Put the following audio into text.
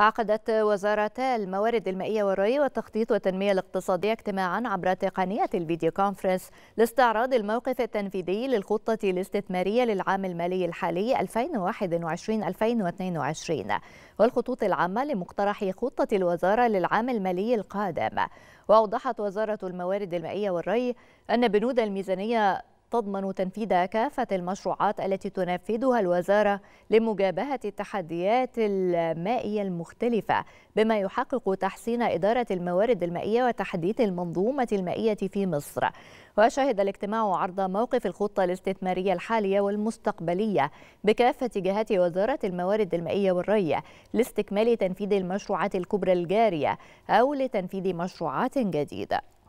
عقدت وزارتا الموارد المائية والري والتخطيط والتنمية الاقتصادية اجتماعا عبر تقنية الفيديو كونفرنس لاستعراض الموقف التنفيذي للخطة الاستثمارية للعام المالي الحالي 2021-2022 والخطوط العامة لمقترح خطة الوزارة للعام المالي القادم وأوضحت وزارة الموارد المائية والري أن بنود الميزانية تضمن تنفيذ كافة المشروعات التي تنفذها الوزارة لمجابهة التحديات المائية المختلفة بما يحقق تحسين إدارة الموارد المائية وتحديث المنظومة المائية في مصر وشهد الاجتماع عرض موقف الخطة الاستثمارية الحالية والمستقبلية بكافة جهات وزارة الموارد المائية والري لاستكمال تنفيذ المشروعات الكبرى الجارية أو لتنفيذ مشروعات جديدة